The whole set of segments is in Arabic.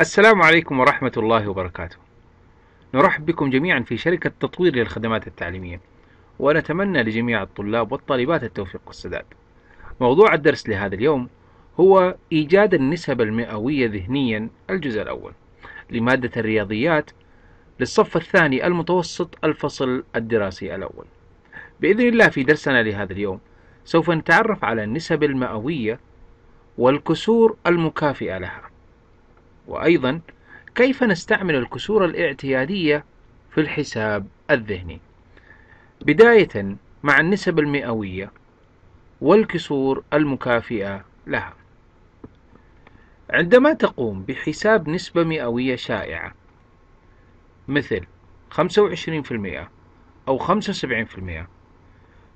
السلام عليكم ورحمة الله وبركاته. نرحب بكم جميعا في شركة تطوير للخدمات التعليمية، ونتمنى لجميع الطلاب والطالبات التوفيق والسداد. موضوع الدرس لهذا اليوم هو إيجاد النسب المئوية ذهنيا الجزء الأول لمادة الرياضيات للصف الثاني المتوسط الفصل الدراسي الأول. بإذن الله في درسنا لهذا اليوم سوف نتعرف على النسب المئوية والكسور المكافئة لها. وأيضا كيف نستعمل الكسور الاعتيادية في الحساب الذهني بداية مع النسب المئوية والكسور المكافئة لها عندما تقوم بحساب نسبة مئوية شائعة مثل 25% أو 75%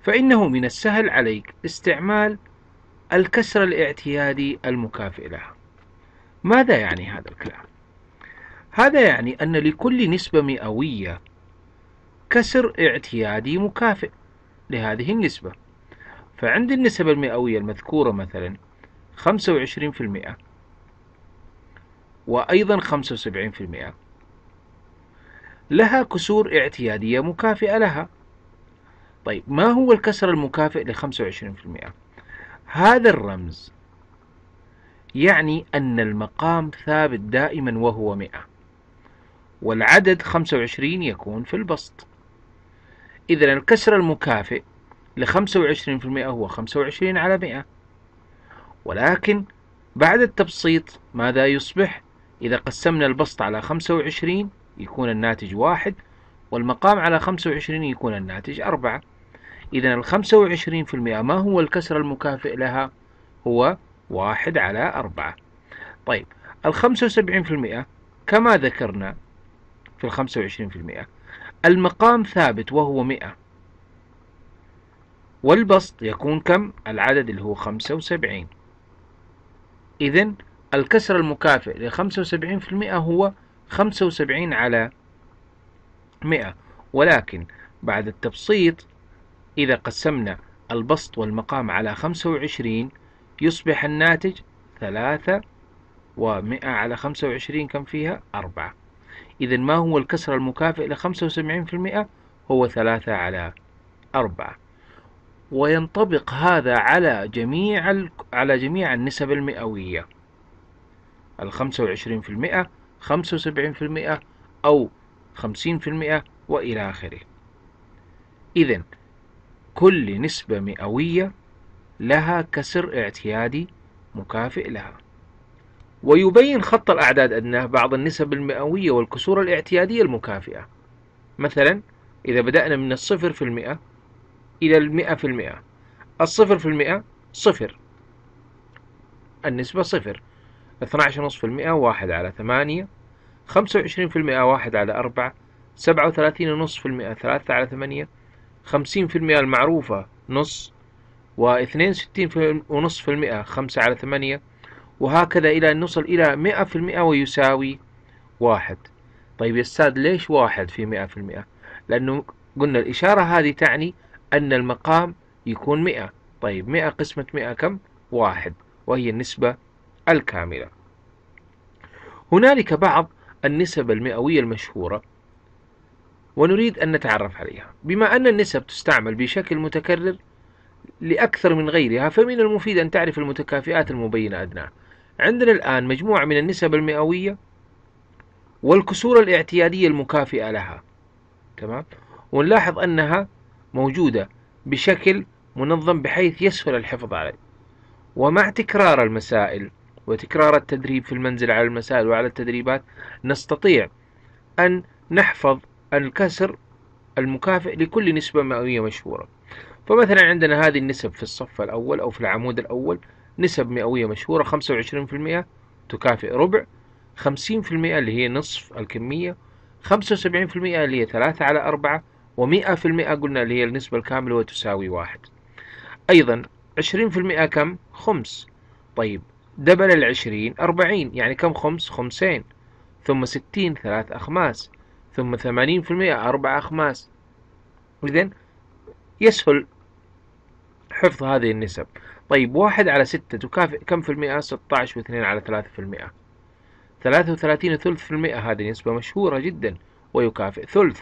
فإنه من السهل عليك استعمال الكسر الاعتيادي المكافئ لها ماذا يعني هذا الكلام هذا يعني أن لكل نسبة مئوية كسر اعتيادي مكافئ لهذه النسبة فعند النسب المئوية المذكورة مثلا 25% وأيضا 75% لها كسور اعتيادية مكافئة لها طيب ما هو الكسر المكافئ ل 25% هذا الرمز يعني أن المقام ثابت دائما وهو مئة والعدد 25 يكون في البسط إذا الكسر المكافئ في 25% هو 25 على 100 ولكن بعد التبسيط ماذا يصبح؟ إذا قسمنا البسط على 25 يكون الناتج واحد والمقام على 25 يكون الناتج أربعة إذا في 25% ما هو الكسر المكافئ لها؟ هو واحد على أربعة طيب الخمسة وسبعين في المئة كما ذكرنا في الخمسة وعشرين في المئة المقام ثابت وهو مئة والبسط يكون كم العدد اللي هو خمسة وسبعين إذن الكسر المكافئ لخمسة وسبعين في المئة هو خمسة وسبعين على مئة ولكن بعد التبسيط إذا قسمنا البسط والمقام على خمسة وعشرين يصبح الناتج ثلاثة ومئة على خمسة وعشرين كم فيها أربعة إذا ما هو الكسر المكافئ لخمسة وسبعين في المئة هو ثلاثة على أربعة وينطبق هذا على جميع على جميع النسب المئوية الخمسة وعشرين في المئة خمسة وسبعين في المئة أو خمسين في المئة وإلى آخره إذا كل نسبة مئوية لها كسر اعتيادي مكافئ لها ويبين خط الأعداد أدناه بعض النسب المئوية والكسور الاعتيادية المكافئة مثلا إذا بدأنا من الصفر في المئة إلى المئة في المئة الصفر في المئة صفر النسبة صفر 12.5% واحد على ثمانية 25% واحد على أربعة 37.5% ثلاثة على ثمانية 50% المعروفة نص و62.5% 5 على 8 وهكذا إلى أن نصل إلى 100% ويساوي واحد طيب يا أستاذ ليش واحد في 100% لأنه قلنا الإشارة هذه تعني أن المقام يكون 100 طيب 100 قسمة 100 كم؟ واحد وهي النسبة الكاملة هنالك بعض النسب المئوية المشهورة ونريد أن نتعرف عليها بما أن النسب تستعمل بشكل متكرر لأكثر من غيرها فمن المفيد أن تعرف المتكافئات المبينة أدناه عندنا الآن مجموعة من النسب المئوية والكسور الاعتيادية المكافئة لها تمام ونلاحظ أنها موجودة بشكل منظم بحيث يسهل الحفظ عليه ومع تكرار المسائل وتكرار التدريب في المنزل على المسائل وعلى التدريبات نستطيع أن نحفظ الكسر المكافئ لكل نسبة مئوية مشهورة فمثلا عندنا هذه النسب في الصف الأول أو في العمود الأول نسب مئوية مشهورة 25% تكافئ ربع 50% اللي هي نصف الكمية 75% اللي هي 3 على 4 و100% قلنا اللي هي النسبة الكاملة وتساوي 1 أيضا 20% كم؟ خمس طيب دبل العشرين أربعين يعني كم خمس؟ خمسين ثم ستين ثلاث أخماس ثم ثمانين في المئة أربع أخماس إذا يسهل حفظ هذه النسب طيب واحد على ستة تكافئ كم في المئة؟ ستة عشر واثنين على ثلاثة في المئة ثلاثة وثلاثين وثلث في المئة هذه نسبة مشهورة جدا ويكافئ ثلث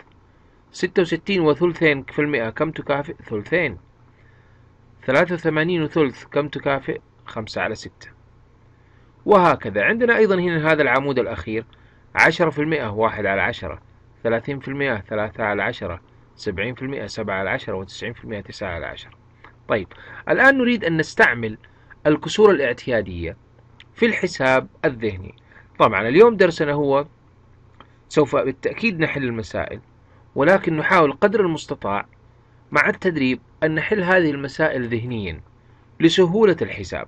ستة وستين وثلثين في المئة كم تكافئ؟ ثلثين ثلاثة وثمانين وثلث كم تكافئ؟ خمسة على ستة وهكذا عندنا أيضا هنا هذا العمود الأخير عشرة في المئة واحد على عشرة ثلاثين في المئة ثلاثة على عشرة 70% 7 على 10 و90% 9 على 10 طيب الآن نريد أن نستعمل الكسور الاعتيادية في الحساب الذهني طبعا اليوم درسنا هو سوف بالتأكيد نحل المسائل ولكن نحاول قدر المستطاع مع التدريب أن نحل هذه المسائل ذهنيا لسهولة الحساب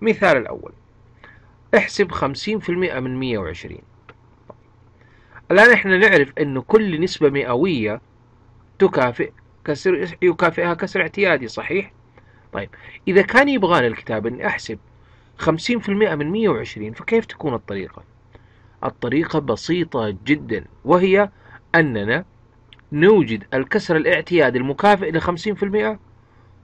مثال الأول احسب 50% من 120 الآن احنا نعرف أن كل نسبة مئوية تكافئ كسر يكافئها كسر اعتيادي صحيح؟ طيب إذا كان يبغانا الكتاب أن أحسب 50% من 120 فكيف تكون الطريقة؟ الطريقة بسيطة جدا وهي أننا نوجد الكسر الاعتيادي المكافئ ل 50%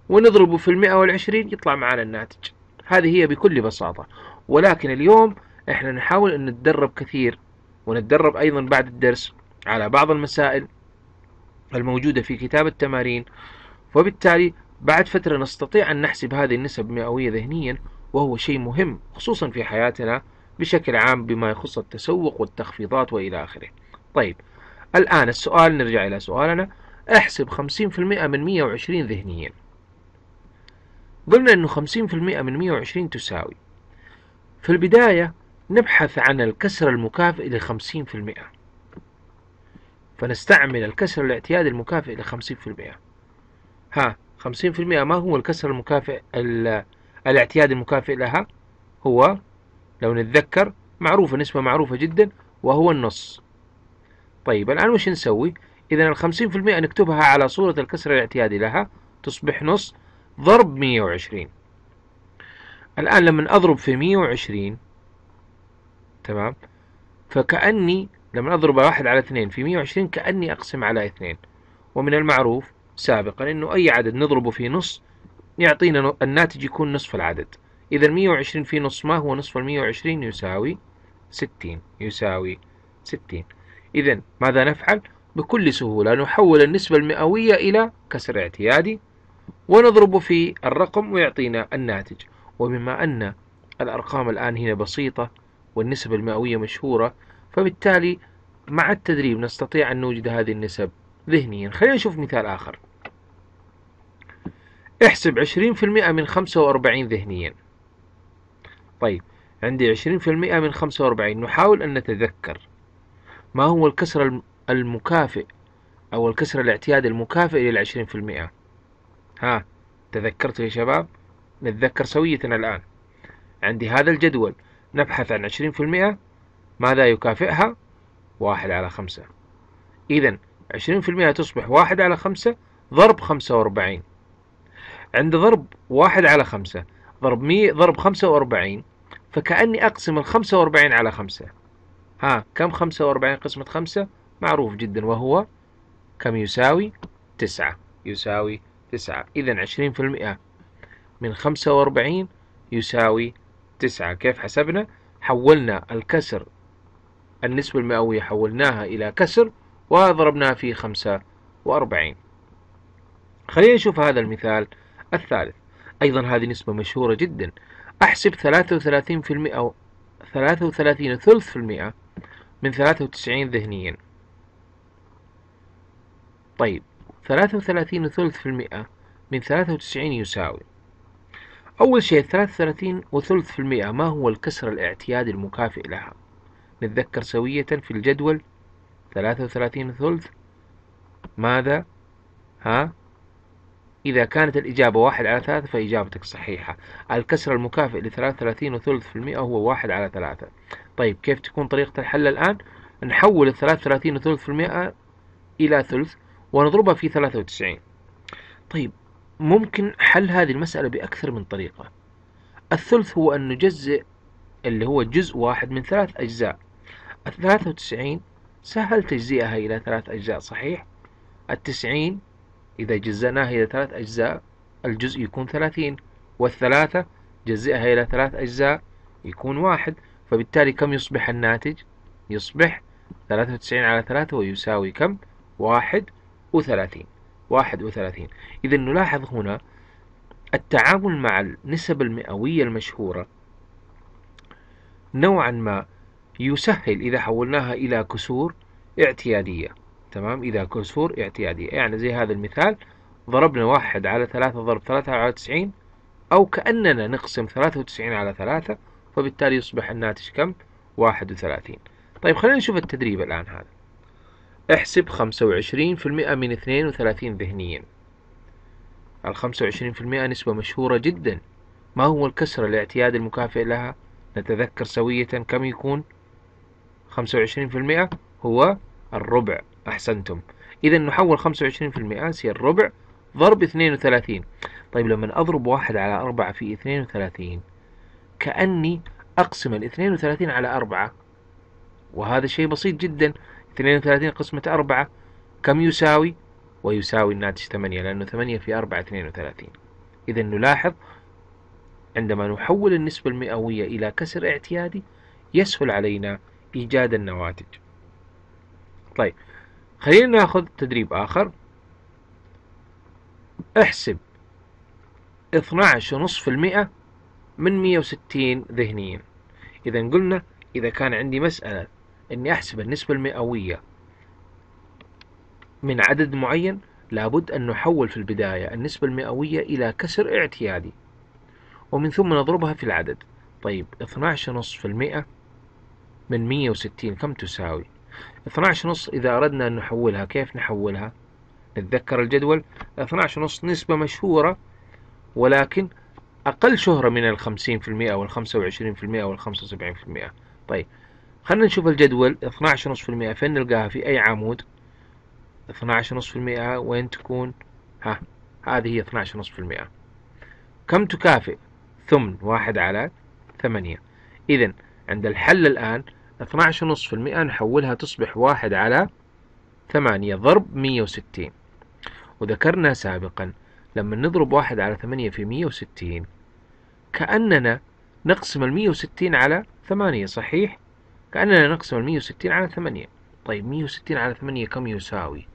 ونضربه في المئة والعشرين يطلع معنا الناتج هذه هي بكل بساطة ولكن اليوم احنا نحاول ان نتدرب كثير ونتدرب ايضا بعد الدرس على بعض المسائل الموجودة في كتاب التمارين وبالتالي بعد فترة نستطيع أن نحسب هذه النسب مئوية ذهنيا وهو شيء مهم خصوصا في حياتنا بشكل عام بما يخص التسوق والتخفيضات وإلى آخره طيب الآن السؤال نرجع إلى سؤالنا احسب 50% من 120 ذهنيا قلنا أنه 50% من 120 تساوي في البداية نبحث عن الكسر المكافئ ل 50% فنستعمل الكسر الاعتيادي المكافئ ل 50% ها 50% ما هو الكسر المكافئ الاعتيادي المكافئ لها هو لو نتذكر معروفة نسبة معروفة جدا وهو النص طيب الآن وش نسوي إذا الخمسين في المئة نكتبها على صورة الكسر الاعتيادي لها تصبح نص ضرب مية وعشرين الآن لما أضرب في مية وعشرين تمام فكأني لما أضرب واحد على اثنين في 120 كأني أقسم على اثنين ومن المعروف سابقا أنه أي عدد نضربه في نص يعطينا الناتج يكون نصف العدد إذا 120 في نص ما هو نصف 120 يساوي 60 يساوي 60 إذا ماذا نفعل؟ بكل سهولة نحول النسبة المئوية إلى كسر اعتيادي ونضرب في الرقم ويعطينا الناتج وبما أن الأرقام الآن هنا بسيطة والنسبة المئوية مشهورة فبالتالي مع التدريب نستطيع أن نوجد هذه النسب ذهنيا خلينا نشوف مثال آخر احسب 20% من 45 ذهنيا طيب عندي 20% من 45 نحاول أن نتذكر ما هو الكسر المكافئ أو الكسر الاعتيادي المكافئ للعشرين في المئة ها تذكرتوا يا شباب نتذكر سوية الآن عندي هذا الجدول نبحث عن عشرين في المئة ماذا يكافئها واحد على خمسة إذا عشرين في المئة تصبح واحد على خمسة ضرب خمسة وأربعين عند ضرب واحد على خمسة ضرب مية ضرب خمسة وأربعين فكأني أقسم الخمسة وأربعين على خمسة ها كم خمسة وأربعين قسمة خمسة معروف جدا وهو كم يساوي تسعة يساوي تسعة إذا عشرين في المئة من خمسة وأربعين يساوي تسعة كيف حسبنا حولنا الكسر النسبة المئوية حولناها إلى كسر وضربناها في 45 خلينا نشوف هذا المثال الثالث أيضا هذه نسبة مشهورة جدا أحسب 33% ثلاثة 33 ثلث في المئة من 93 ذهنيا طيب 33 ثلث في المئة من 93 يساوي أول شيء 33 وثلث في المئة ما هو الكسر الاعتيادي المكافئ لها نتذكر سوية في الجدول ثلاثة وثلاثين ثلث ماذا ها إذا كانت الإجابة واحد على ثلاثة فإجابتك صحيحة الكسر المكافئ لثلاثة وثلاثين وثلث في المئة هو واحد على ثلاثة طيب كيف تكون طريقة الحل الآن نحول الثلاثة وثلاثين وثلث في المئة إلى ثلث ونضربها في ثلاثة وتسعين طيب ممكن حل هذه المسألة بأكثر من طريقة الثلث هو أن نجزئ اللي هو جزء واحد من ثلاث أجزاء الثلاثة وتسعين سهل تجزئها إلى ثلاث أجزاء صحيح التسعين إذا جزأناها إلى ثلاث أجزاء الجزء يكون ثلاثين والثلاثة جزئها إلى ثلاث أجزاء يكون واحد فبالتالي كم يصبح الناتج يصبح ثلاثة وتسعين على ثلاثة ويساوي كم واحد وثلاثين واحد وثلاثين إذا نلاحظ هنا التعامل مع النسب المئوية المشهورة نوعا ما يسهل إذا حولناها إلى كسور اعتيادية تمام إلى كسور اعتيادية يعني زي هذا المثال ضربنا واحد على ثلاثة ضرب ثلاثة على تسعين أو كأننا نقسم ثلاثة وتسعين على ثلاثة فبالتالي يصبح الناتج كم؟ واحد وثلاثين طيب خلينا نشوف التدريب الآن هذا احسب خمسة وعشرين في المئة من اثنين وثلاثين ذهنيا الخمسة وعشرين في المئة نسبة مشهورة جدا ما هو الكسر الاعتياد المكافئ لها؟ نتذكر سوية كم يكون؟ 25% هو الربع أحسنتم إذا نحول 25% يصير الربع ضرب 32 طيب لما أضرب 1 على 4 في 32 كأني أقسم ال 32 على 4 وهذا شيء بسيط جدا 32 قسمة 4 كم يساوي؟ ويساوي الناتج 8 لأنه 8 في 4 32 إذا نلاحظ عندما نحول النسبة المئوية إلى كسر اعتيادي يسهل علينا إيجاد النواتج طيب خلينا ناخذ تدريب آخر احسب 12.5% من 160 ذهنيا إذا قلنا إذا كان عندي مسألة أني أحسب النسبة المئوية من عدد معين لابد أن نحول في البداية النسبة المئوية إلى كسر اعتيادي ومن ثم نضربها في العدد طيب 12.5% من 160 كم تساوي 12 نص إذا أردنا أن نحولها كيف نحولها نتذكر الجدول 12 نص نسبة مشهورة ولكن أقل شهرة من ال 50% وال 25% وال 75% طيب خلنا نشوف الجدول 12.5% المئة فين نلقاها في أي عمود 12.5% المئة وين تكون ها هذه هي 12.5% المئة كم تكافئ ثمن واحد على ثمانية إذا عند الحل الآن 12.5% نحولها تصبح واحد على ثمانية ضرب مية وستين وذكرنا سابقا لما نضرب واحد على ثمانية في مية وستين كأننا نقسم المية وستين على ثمانية صحيح؟ كأننا نقسم المية وستين على ثمانية طيب مية وستين على ثمانية كم يساوي؟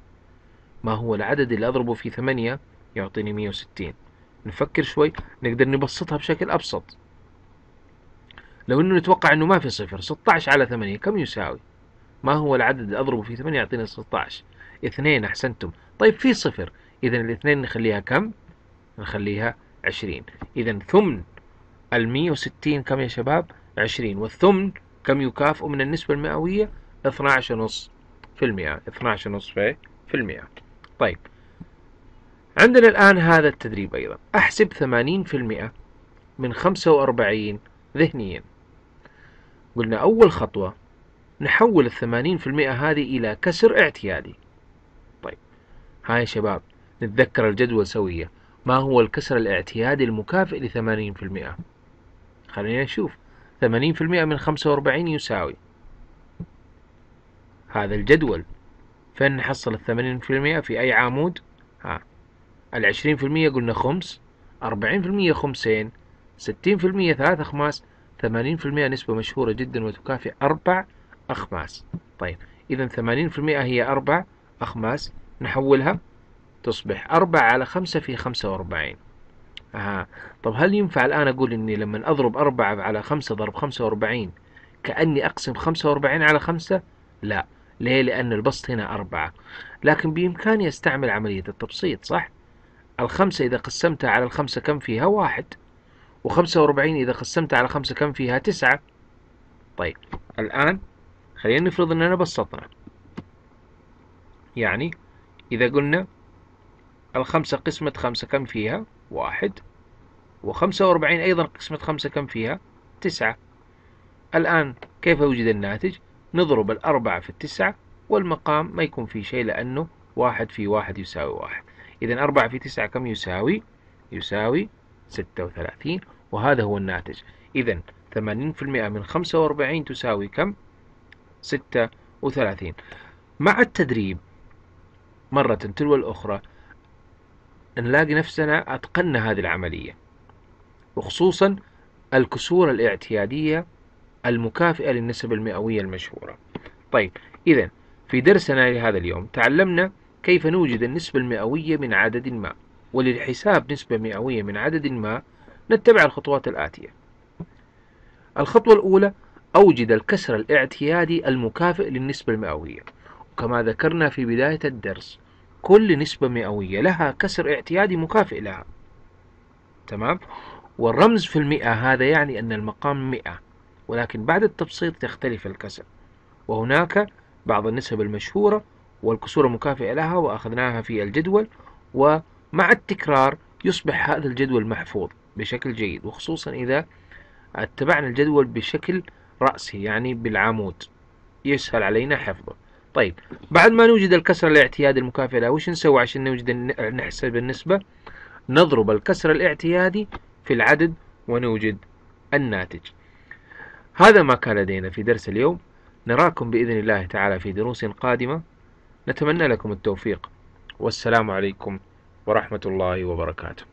ما هو العدد اللي أضربه في ثمانية يعطيني مية وستين نفكر شوي نقدر نبسطها بشكل أبسط لو انه نتوقع انه ما في صفر 16 على 8 كم يساوي ما هو العدد اللي اضربه في 8 يعطيني 16 اثنين احسنتم طيب في صفر اذا الاثنين نخليها كم نخليها 20 اذا ثمن ال 160 كم يا شباب 20 والثمن كم يكافئ من النسبة المئوية 12.5 12.5 طيب عندنا الآن هذا التدريب أيضا أحسب 80% من 45 ذهنيا قلنا أول خطوة نحول الثمانين في المئة هذه إلى كسر اعتيادي طيب هاي يا شباب نتذكر الجدول سوية ما هو الكسر الاعتيادي المكافئ لثمانين في المئة خلينا نشوف ثمانين في المئة من خمسة وأربعين يساوي هذا الجدول فين نحصل الثمانين في المئة في أي عمود ها العشرين في المئة قلنا خمس أربعين في المئة خمسين ستين في المئة ثلاثة خماس 80% نسبة مشهورة جدا وتكافئ أربع أخماس طيب إذا 80% هي أربع أخماس نحولها تصبح أربعة على خمسة في خمسة وأربعين آه. طب هل ينفع الآن أقول إني لما أضرب أربعة على خمسة ضرب خمسة وأربعين كأني أقسم خمسة وأربعين على خمسة لا ليه لأن البسط هنا أربعة لكن بإمكاني أستعمل عملية التبسيط صح الخمسة إذا قسمتها على الخمسة كم فيها واحد و45 إذا قسمتها على 5 كم فيها 9 طيب الآن خلينا نفرض أننا بسطنا يعني إذا قلنا الخمسة قسمة خمسة كم فيها واحد وخمسة وأربعين أيضا قسمة خمسة كم فيها تسعة الآن كيف يوجد الناتج نضرب الأربعة في التسعة والمقام ما يكون فيه شيء لأنه واحد في واحد يساوي واحد إذا أربعة في تسعة كم يساوي يساوي ستة وثلاثين وهذا هو الناتج إذا 80% من 45 تساوي كم 36 مع التدريب مرة تلو الأخرى نلاقي نفسنا أتقنا هذه العملية وخصوصا الكسور الاعتيادية المكافئة للنسب المئوية المشهورة طيب إذا في درسنا لهذا اليوم تعلمنا كيف نوجد النسبة المئوية من عدد ما وللحساب نسبة مئوية من عدد ما نتبع الخطوات الآتية الخطوة الأولى أوجد الكسر الاعتيادي المكافئ للنسبة المئوية وكما ذكرنا في بداية الدرس كل نسبة مئوية لها كسر اعتيادي مكافئ لها تمام والرمز في المئة هذا يعني أن المقام مئة ولكن بعد التبسيط يختلف الكسر وهناك بعض النسب المشهورة والكسور المكافئة لها وأخذناها في الجدول ومع التكرار يصبح هذا الجدول محفوظ بشكل جيد وخصوصا إذا اتبعنا الجدول بشكل رأسي يعني بالعمود يسهل علينا حفظه طيب بعد ما نوجد الكسر الاعتيادي المكافئ له وش نسوي عشان نوجد نحسب النسبة نضرب الكسر الاعتيادي في العدد ونوجد الناتج هذا ما كان لدينا في درس اليوم نراكم بإذن الله تعالى في دروس قادمة نتمنى لكم التوفيق والسلام عليكم ورحمة الله وبركاته